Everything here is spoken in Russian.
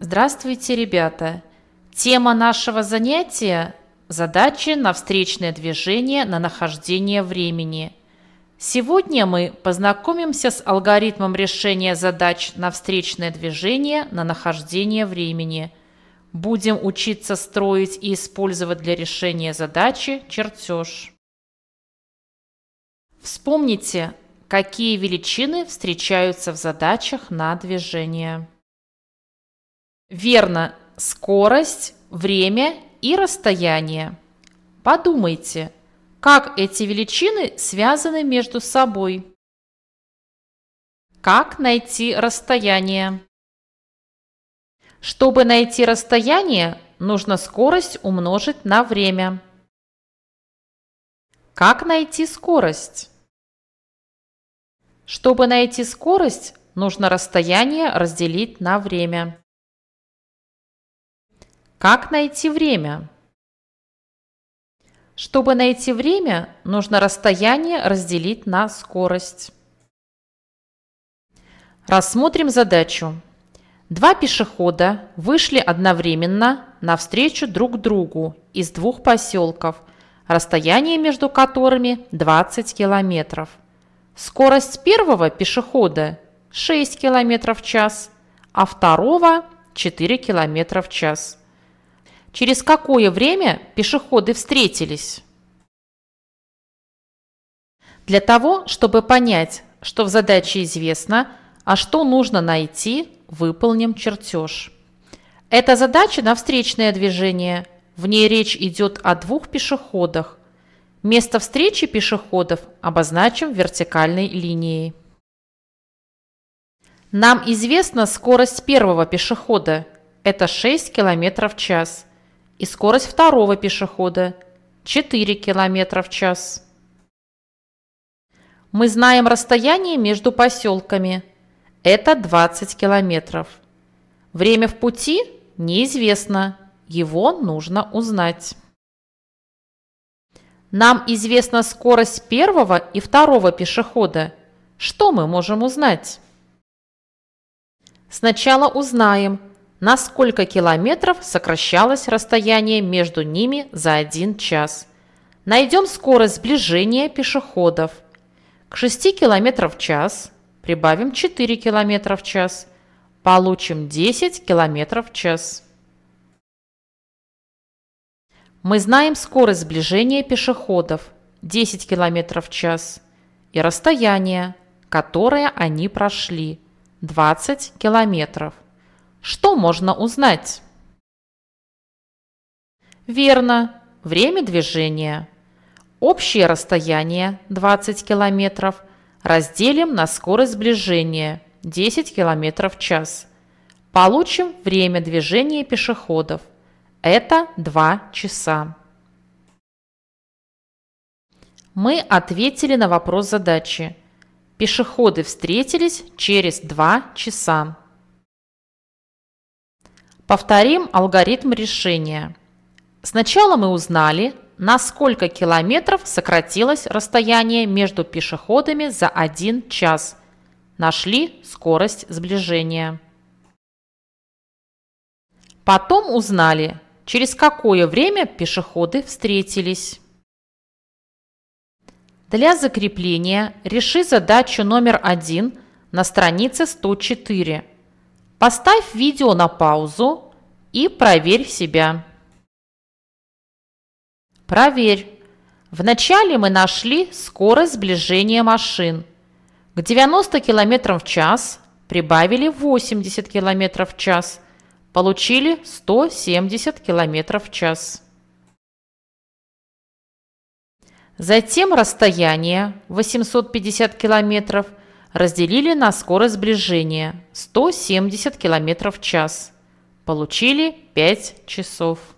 Здравствуйте, ребята! Тема нашего занятия – задачи на встречное движение на нахождение времени. Сегодня мы познакомимся с алгоритмом решения задач на встречное движение на нахождение времени. Будем учиться строить и использовать для решения задачи чертеж. Вспомните, какие величины встречаются в задачах на движение. Верно скорость, время и расстояние. Подумайте, как эти величины связаны между собой. Как найти расстояние? Чтобы найти расстояние, нужно скорость умножить на время. Как найти скорость? Чтобы найти скорость, нужно расстояние разделить на время. Как найти время? Чтобы найти время, нужно расстояние разделить на скорость. Рассмотрим задачу. Два пешехода вышли одновременно навстречу друг другу из двух поселков, расстояние между которыми 20 километров. Скорость первого пешехода 6 километров в час, а второго 4 километра в час. Через какое время пешеходы встретились? Для того, чтобы понять, что в задаче известно, а что нужно найти, выполним чертеж. Это задача на встречное движение. В ней речь идет о двух пешеходах. Место встречи пешеходов обозначим вертикальной линией. Нам известна скорость первого пешехода – это 6 км в час и скорость второго пешехода 4 км в час. Мы знаем расстояние между поселками. Это 20 километров. Время в пути неизвестно. Его нужно узнать. Нам известна скорость первого и второго пешехода. Что мы можем узнать? Сначала узнаем, на сколько километров сокращалось расстояние между ними за один час. Найдем скорость сближения пешеходов. К 6 км в час прибавим 4 км в час. Получим 10 км в час. Мы знаем скорость сближения пешеходов 10 км в час и расстояние, которое они прошли 20 километров. Что можно узнать? Верно, время движения. Общее расстояние 20 км разделим на скорость сближения 10 км в час. Получим время движения пешеходов. Это 2 часа. Мы ответили на вопрос задачи. Пешеходы встретились через 2 часа. Повторим алгоритм решения. Сначала мы узнали, на сколько километров сократилось расстояние между пешеходами за один час. Нашли скорость сближения. Потом узнали, через какое время пешеходы встретились. Для закрепления реши задачу номер один на странице 104. Поставь видео на паузу и проверь себя. Проверь. Вначале мы нашли скорость сближения машин. К 90 км в час прибавили 80 км в час. Получили 170 км в час. Затем расстояние 850 километров – разделили на скорость сближения 170 км в час. Получили 5 часов.